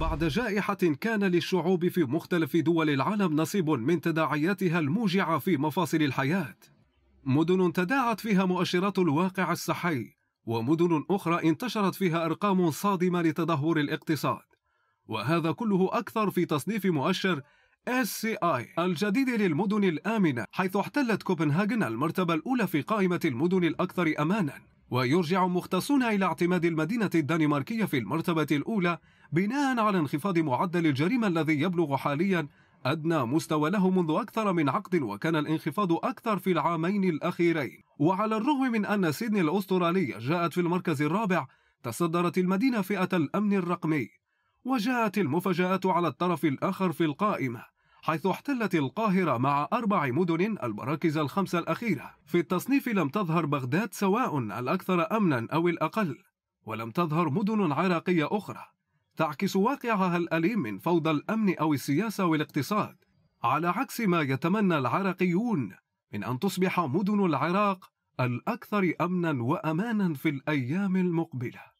بعد جائحة كان للشعوب في مختلف دول العالم نصيب من تداعياتها الموجعة في مفاصل الحياة مدن تداعت فيها مؤشرات الواقع الصحي ومدن أخرى انتشرت فيها أرقام صادمة لتدهور الاقتصاد وهذا كله أكثر في تصنيف مؤشر SCI الجديد للمدن الآمنة حيث احتلت كوبنهاجن المرتبة الأولى في قائمة المدن الأكثر أماناً ويرجع مختصون إلى اعتماد المدينة الدنماركية في المرتبة الأولى بناء على انخفاض معدل الجريمة الذي يبلغ حاليا أدنى مستوى له منذ أكثر من عقد وكان الانخفاض أكثر في العامين الأخيرين وعلى الرغم من أن سيدني الأسترالية جاءت في المركز الرابع تصدرت المدينة فئة الأمن الرقمي وجاءت المفاجآت على الطرف الآخر في القائمة حيث احتلت القاهرة مع أربع مدن المراكز الخمسة الأخيرة في التصنيف لم تظهر بغداد سواء الأكثر أمنا أو الأقل ولم تظهر مدن عراقية أخرى تعكس واقعها الأليم من فوضى الأمن أو السياسة والاقتصاد على عكس ما يتمنى العراقيون من أن تصبح مدن العراق الأكثر أمنا وأمانا في الأيام المقبلة